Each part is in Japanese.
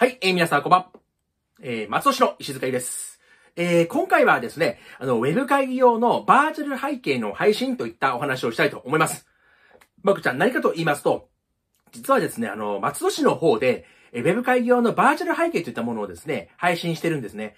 はい、えー、皆さんこんばんは。えー、松尾の石塚です。えー、今回はですね、あの、ウェブ会議用のバーチャル背景の配信といったお話をしたいと思います。まくちゃん何かと言いますと、実はですね、あの、松戸市の方で、えウェブ会議用のバーチャル背景といったものをですね、配信してるんですね。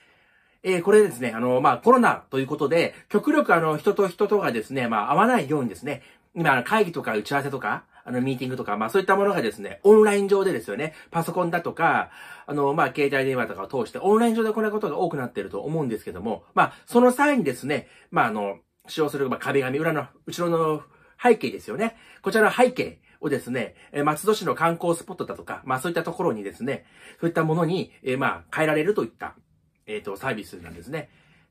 えー、これですね、あの、まあ、コロナということで、極力あの、人と人とがですね、まあ、合わないようにですね、今、会議とか打ち合わせとか、あの、ミーティングとか、まあそういったものがですね、オンライン上でですよね、パソコンだとか、あの、まあ携帯電話とかを通して、オンライン上で行うことが多くなっていると思うんですけども、まあその際にですね、まああの、使用する、まあ、壁紙、裏の、後ろの背景ですよね。こちらの背景をですね、松戸市の観光スポットだとか、まあそういったところにですね、そういったものに、えー、まあ変えられるといった、えっ、ー、と、サービスなんですね。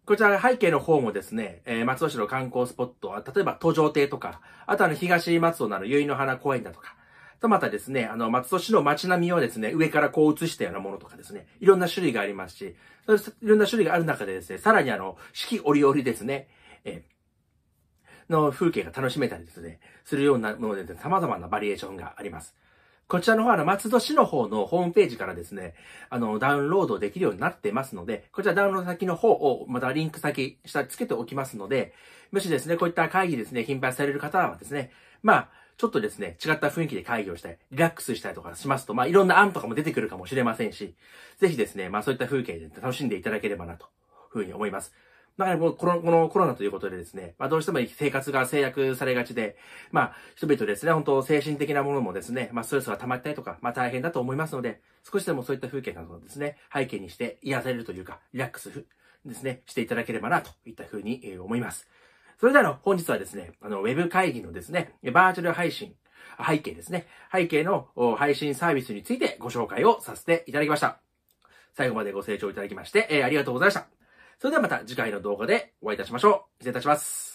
こちら背景の方もですね、えー、松戸市の観光スポットは、例えば、途上亭とか、あとあの、東松戸のあの、結の花公園だとか、とまたですね、あの、松戸市の街並みをですね、上からこう映したようなものとかですね、いろんな種類がありますし、いろんな種類がある中でですね、さらにあの、四季折々ですね、えー、の風景が楽しめたりですね、するようなもので、様々なバリエーションがあります。こちらの方、は、松戸市の方のホームページからですね、あの、ダウンロードできるようになってますので、こちらダウンロード先の方を、またリンク先、下付けておきますので、もしですね、こういった会議ですね、頻繁される方はですね、まあ、ちょっとですね、違った雰囲気で会議をしたい、リラックスしたりとかしますと、まあ、いろんな案とかも出てくるかもしれませんし、ぜひですね、まあそういった風景で楽しんでいただければな、というふうに思います。まあ、この、このコロナということでですね、まあ、どうしても生活が制約されがちで、まあ、人々ですね、本当精神的なものもですね、まあ、ストレスが溜まったりとか、まあ、大変だと思いますので、少しでもそういった風景などをですね、背景にして癒されるというか、リラックスですね、していただければな、といったふうに思います。それではの、本日はですね、あの、ウェブ会議のですね、バーチャル配信、背景ですね、背景の配信サービスについてご紹介をさせていただきました。最後までご清聴いただきまして、えー、ありがとうございました。それではまた次回の動画でお会いいたしましょう。失礼いたします。